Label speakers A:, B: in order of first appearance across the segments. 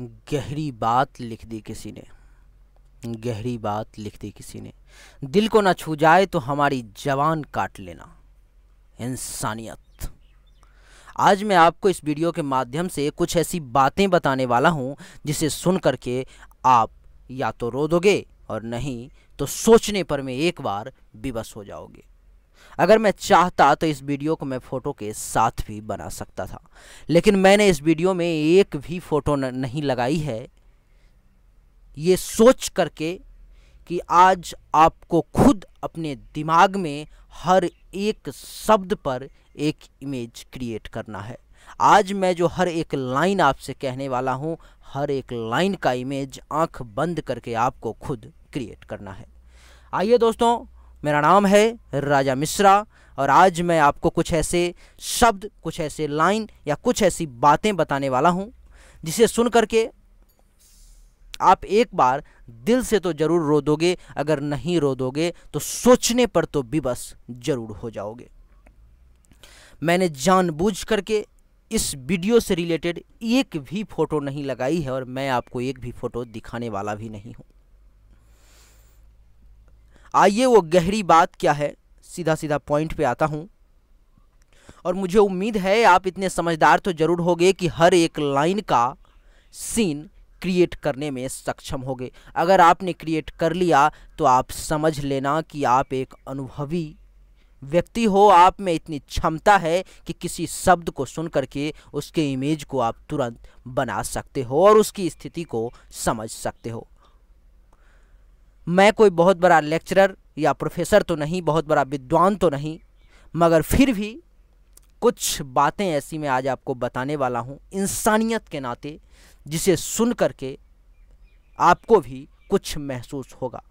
A: गहरी बात लिख दी किसी ने गहरी बात लिख दी किसी ने दिल को ना छू जाए तो हमारी जवान काट लेना इंसानियत आज मैं आपको इस वीडियो के माध्यम से कुछ ऐसी बातें बताने वाला हूं जिसे सुन करके आप या तो रो दोगे और नहीं तो सोचने पर मैं एक बार विवश हो जाओगे अगर मैं चाहता तो इस वीडियो को मैं फ़ोटो के साथ भी बना सकता था लेकिन मैंने इस वीडियो में एक भी फ़ोटो नहीं लगाई है ये सोच करके कि आज आपको खुद अपने दिमाग में हर एक शब्द पर एक इमेज क्रिएट करना है आज मैं जो हर एक लाइन आपसे कहने वाला हूँ हर एक लाइन का इमेज आंख बंद करके आपको खुद क्रिएट करना है आइए दोस्तों मेरा नाम है राजा मिश्रा और आज मैं आपको कुछ ऐसे शब्द कुछ ऐसे लाइन या कुछ ऐसी बातें बताने वाला हूँ जिसे सुन करके आप एक बार दिल से तो ज़रूर रो दोगे अगर नहीं रो दोगे तो सोचने पर तो बस जरूर हो जाओगे मैंने जानबूझ करके इस वीडियो से रिलेटेड एक भी फ़ोटो नहीं लगाई है और मैं आपको एक भी फ़ोटो दिखाने वाला भी नहीं हूँ आइए वो गहरी बात क्या है सीधा सीधा पॉइंट पे आता हूँ और मुझे उम्मीद है आप इतने समझदार तो जरूर होगे कि हर एक लाइन का सीन क्रिएट करने में सक्षम होगे अगर आपने क्रिएट कर लिया तो आप समझ लेना कि आप एक अनुभवी व्यक्ति हो आप में इतनी क्षमता है कि किसी शब्द को सुन करके उसके इमेज को आप तुरंत बना सकते हो और उसकी स्थिति को समझ सकते हो मैं कोई बहुत बड़ा लेक्चरर या प्रोफेसर तो नहीं बहुत बड़ा विद्वान तो नहीं मगर फिर भी कुछ बातें ऐसी मैं आज आपको बताने वाला हूँ इंसानियत के नाते जिसे सुन करके आपको भी कुछ महसूस होगा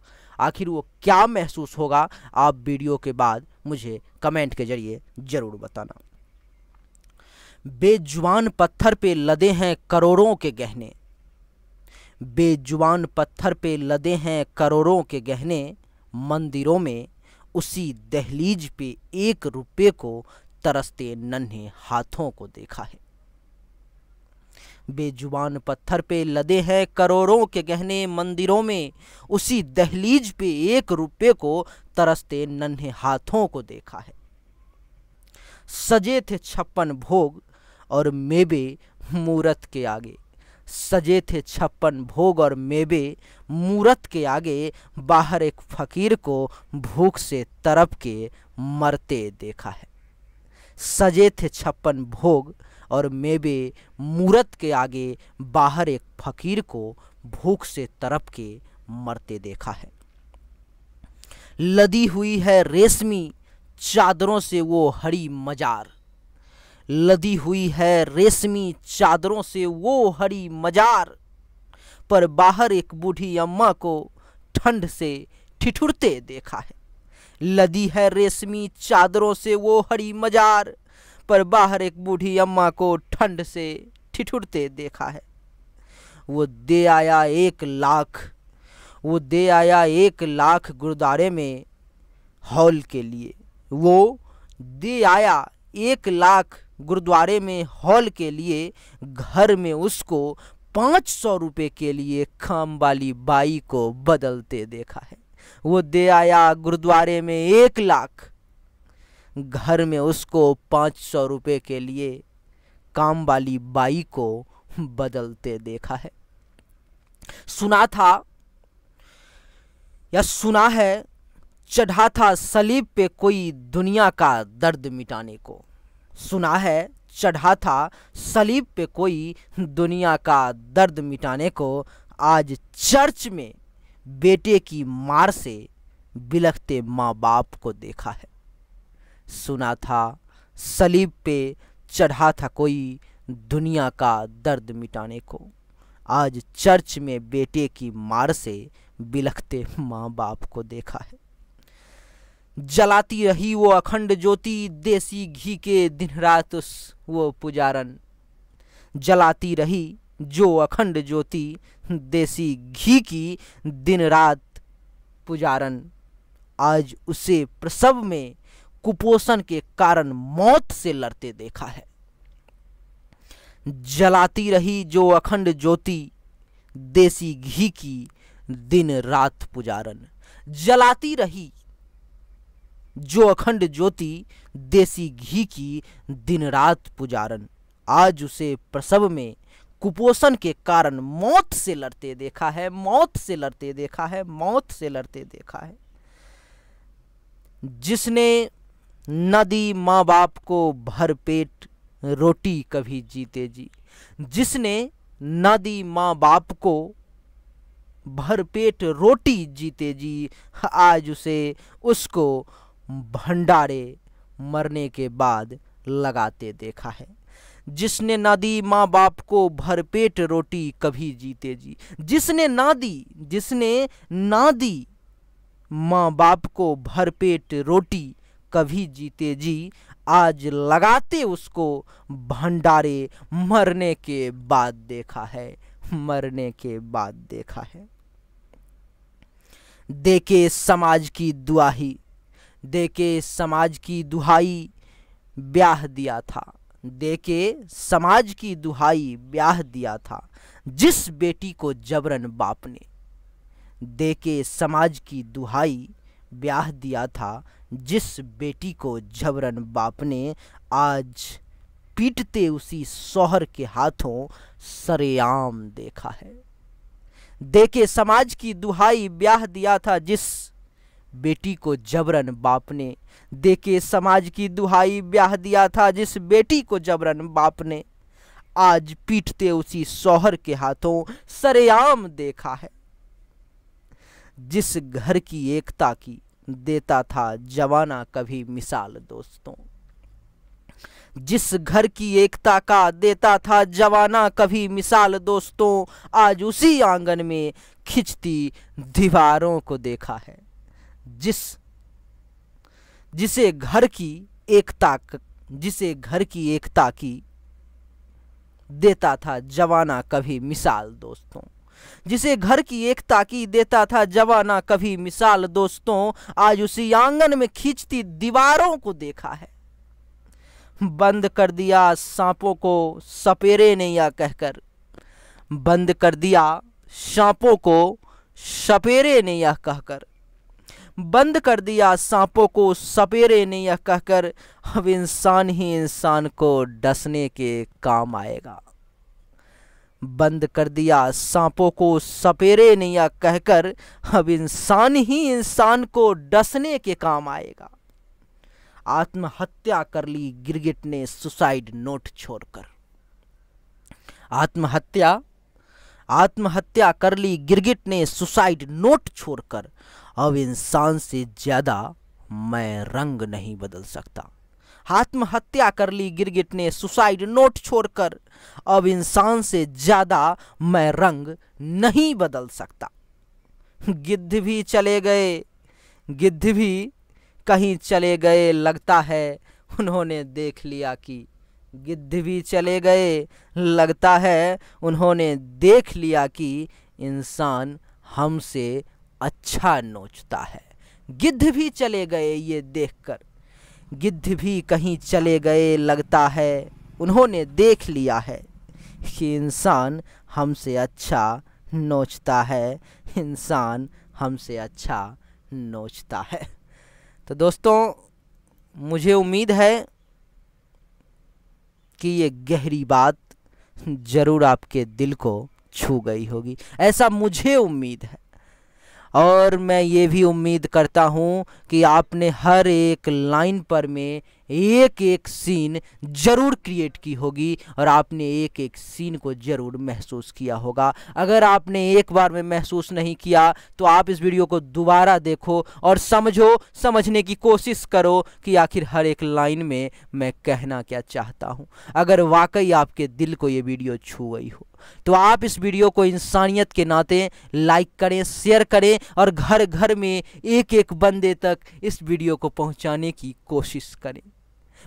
A: आखिर वो क्या महसूस होगा आप वीडियो के बाद मुझे कमेंट के जरिए ज़रूर बताना बेजुबान पत्थर पे लदे हैं करोड़ों के गहने बेजुबान पत्थर पे लदे हैं करोड़ों के गहने मंदिरों में उसी दहलीज पे एक रुपये को तरसते नन्हे हाथों को देखा है बेजुबान पत्थर पे लदे हैं करोड़ों के गहने मंदिरों में उसी दहलीज पे एक रुपये को तरसते नन्हे हाथों को देखा है सजे थे छप्पन भोग और मेबे मूरत के आगे सजे थे छप्पन भोग और मेवे मूरत के आगे बाहर एक फकीर को भूख से तरप के मरते देखा है सजे थे छप्पन भोग और मेवे मूरत के आगे बाहर एक फकीर को भूख से तरप के मरते देखा है लदी हुई है रेशमी चादरों से वो हरी मजार लदी हुई है रेशमी चादरों से वो हरी मजार पर बाहर एक बूढ़ी अम्मा को ठंड से ठिठुरते देखा है लदी है रेशमी चादरों से वो हरी मजार पर बाहर एक बूढ़ी अम्मा को ठंड से ठिठुरते देखा है वो दे आया एक लाख वो दे आया एक लाख गुरुद्वारे में हॉल के लिए वो दे आया एक लाख गुरुद्वारे में हॉल के लिए घर में उसको पाँच सौ रुपये के लिए खाम वाली बाई को बदलते देखा है वो दे आया गुरुद्वारे में एक लाख घर में उसको पाँच सौ रुपये के लिए काम वाली बाई को बदलते देखा है सुना था या सुना है चढ़ा था सलीब पे कोई दुनिया का दर्द मिटाने को सुना है चढ़ा था सलीब पे कोई दुनिया का दर्द मिटाने को आज चर्च में बेटे की मार से बिलखते माँ बाप को देखा है सुना था सलीब पे चढ़ा था कोई दुनिया का दर्द मिटाने को आज चर्च में बेटे की मार से बिलखते माँ बाप को देखा है जलाती रही वो अखंड ज्योति देसी घी के दिन रात वो पुजारन जलाती रही जो अखंड ज्योति देसी घी की दिन रात पुजारन आज उसे प्रसव में कुपोषण के कारण मौत से लड़ते देखा है जलाती रही जो अखंड ज्योति देसी घी की दिन रात पुजारन जलाती रही जो अखंड ज्योति देसी घी की दिन रात पुजारन आज उसे प्रसव में कुपोषण के कारण मौत से लड़ते देखा है मौत से लड़ते देखा है मौत से लड़ते देखा है जिसने नदी माँ बाप को भरपेट रोटी कभी जीते जी जिसने नदी माँ बाप को भरपेट रोटी जीते जी आज उसे उसको भंडारे मरने के बाद लगाते देखा है जिसने ना दी माँ बाप को भरपेट रोटी कभी जीते जी जिसने ना दी जिसने ना दी माँ बाप को भरपेट रोटी कभी जीते जी आज लगाते उसको भंडारे मरने के बाद देखा है मरने के बाद देखा है देखे समाज की दुआही देके समाज की दुहाई ब्याह दिया था देके समाज की दुहाई ब्याह दिया था जिस बेटी को जबरन बाप ने देके समाज की दुहाई ब्याह दिया था जिस बेटी को जबरन बाप ने आज पीटते उसी शौहर के हाथों सरेआम देखा है देखे समाज की दुहाई ब्याह दिया था जिस बेटी को जबरन बाप ने देके समाज की दुहाई ब्याह दिया था जिस बेटी को जबरन बाप ने आज पीटते उसी सोहर के हाथों सरेआम देखा है जिस घर की एकता की देता था जवाना कभी मिसाल दोस्तों जिस घर की एकता का देता था जवाना कभी मिसाल दोस्तों आज उसी आंगन में खिंचती दीवारों को देखा है जिस जिसे घर की एकता जिसे घर की एकता की देता था जवाना कभी मिसाल दोस्तों जिसे घर की एकता की देता था जवाना कभी मिसाल दोस्तों आज उसी आंगन में खींचती दीवारों को देखा है बंद कर दिया सांपों को सपेरे ने या कहकर बंद कर दिया सांपों को सपेरे ने यह कहकर बंद कर दिया सांपों को सपेरे ने यह कहकर अब इंसान ही इंसान को डसने के काम आएगा बंद कर दिया सांपों को सपेरे ने यह कहकर अब इंसान ही इंसान को डसने के काम आएगा आत्महत्या कर ली गिरगिट ने सुसाइड नोट छोड़कर आत्महत्या आत्महत्या कर ली गिरगिट ने सुसाइड नोट छोड़कर अब इंसान से ज़्यादा मैं रंग नहीं बदल सकता आत्महत्या कर ली गिरगिट ने सुसाइड नोट छोड़कर अब इंसान से ज़्यादा मैं रंग नहीं बदल सकता गिद्ध भी चले गए गिद्ध भी कहीं चले गए लगता है उन्होंने देख लिया कि गिद्ध भी चले गए लगता है उन्होंने देख लिया कि इंसान हमसे अच्छा नोचता है गिद्ध भी चले गए ये देखकर गिद्ध भी कहीं चले गए लगता है उन्होंने देख लिया है कि इंसान हमसे अच्छा नोचता है इंसान हमसे अच्छा नोचता है तो दोस्तों मुझे उम्मीद है कि ये गहरी बात ज़रूर आपके दिल को छू गई होगी ऐसा मुझे उम्मीद है और मैं ये भी उम्मीद करता हूँ कि आपने हर एक लाइन पर में एक एक सीन ज़रूर क्रिएट की होगी और आपने एक एक सीन को ज़रूर महसूस किया होगा अगर आपने एक बार में महसूस नहीं किया तो आप इस वीडियो को दोबारा देखो और समझो समझने की कोशिश करो कि आखिर हर एक लाइन में मैं कहना क्या चाहता हूँ अगर वाकई आपके दिल को ये वीडियो छू गई हो तो आप इस वीडियो को इंसानियत के नाते लाइक करें शेयर करें और घर घर में एक एक बंदे तक इस वीडियो को पहुंचाने की कोशिश करें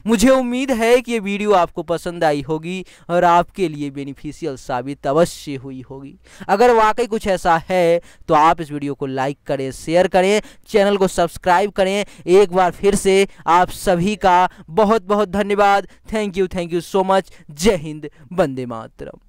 A: मुझे उम्मीद है कि ये वीडियो आपको पसंद आई होगी और आपके लिए बेनिफिशियल साबित अवश्य हुई होगी अगर वाकई कुछ ऐसा है तो आप इस वीडियो को लाइक करें शेयर करें चैनल को सब्सक्राइब करें एक बार फिर से आप सभी का बहुत बहुत धन्यवाद thank you thank you so much जय हिंद वंदे मातरम